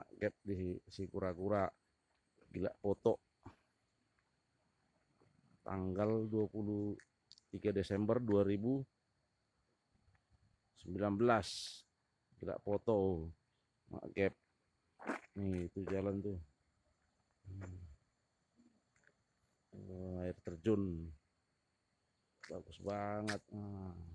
mak gap di si kura-kura gila foto tanggal 23 Desember 2019 gila foto mak gap nih itu jalan tuh hmm. air terjun bagus banget nah.